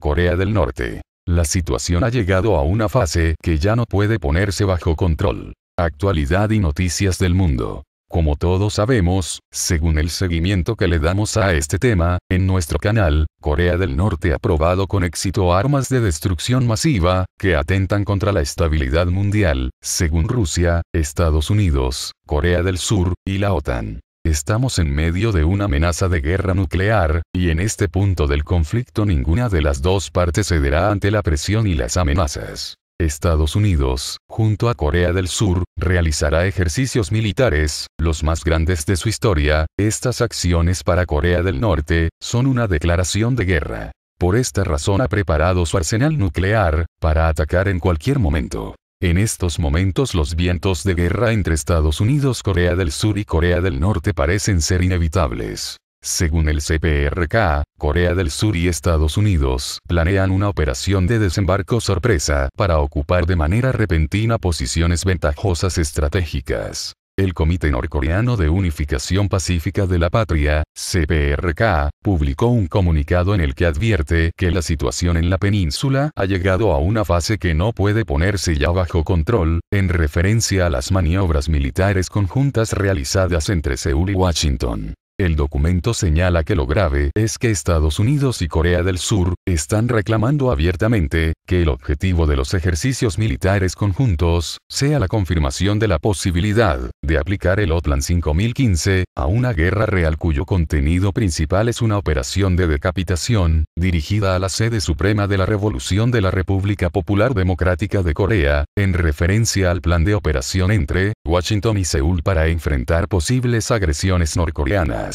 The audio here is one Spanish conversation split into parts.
Corea del Norte. La situación ha llegado a una fase que ya no puede ponerse bajo control. Actualidad y noticias del mundo. Como todos sabemos, según el seguimiento que le damos a este tema, en nuestro canal, Corea del Norte ha probado con éxito armas de destrucción masiva, que atentan contra la estabilidad mundial, según Rusia, Estados Unidos, Corea del Sur, y la OTAN. Estamos en medio de una amenaza de guerra nuclear, y en este punto del conflicto ninguna de las dos partes cederá ante la presión y las amenazas. Estados Unidos, junto a Corea del Sur, realizará ejercicios militares, los más grandes de su historia, estas acciones para Corea del Norte, son una declaración de guerra. Por esta razón ha preparado su arsenal nuclear, para atacar en cualquier momento. En estos momentos los vientos de guerra entre Estados Unidos, Corea del Sur y Corea del Norte parecen ser inevitables. Según el CPRK, Corea del Sur y Estados Unidos planean una operación de desembarco sorpresa para ocupar de manera repentina posiciones ventajosas estratégicas el Comité Norcoreano de Unificación Pacífica de la Patria, CPRK, publicó un comunicado en el que advierte que la situación en la península ha llegado a una fase que no puede ponerse ya bajo control, en referencia a las maniobras militares conjuntas realizadas entre Seúl y Washington. El documento señala que lo grave es que Estados Unidos y Corea del Sur están reclamando abiertamente que el objetivo de los ejercicios militares conjuntos sea la confirmación de la posibilidad de aplicar el OTLAN 5015 a una guerra real cuyo contenido principal es una operación de decapitación dirigida a la sede suprema de la Revolución de la República Popular Democrática de Corea, en referencia al plan de operación entre Washington y Seúl para enfrentar posibles agresiones norcoreanas.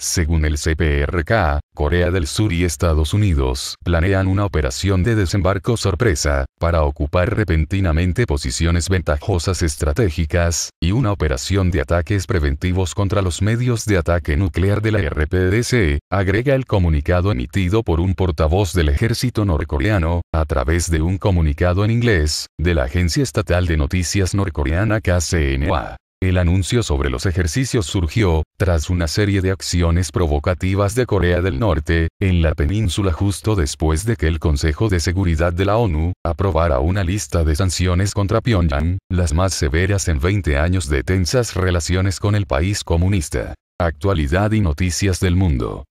Según el CPRK, Corea del Sur y Estados Unidos planean una operación de desembarco sorpresa, para ocupar repentinamente posiciones ventajosas estratégicas, y una operación de ataques preventivos contra los medios de ataque nuclear de la RPDC, agrega el comunicado emitido por un portavoz del ejército norcoreano, a través de un comunicado en inglés, de la agencia estatal de noticias norcoreana KCNA. El anuncio sobre los ejercicios surgió, tras una serie de acciones provocativas de Corea del Norte, en la península justo después de que el Consejo de Seguridad de la ONU, aprobara una lista de sanciones contra Pyongyang, las más severas en 20 años de tensas relaciones con el país comunista. Actualidad y noticias del mundo.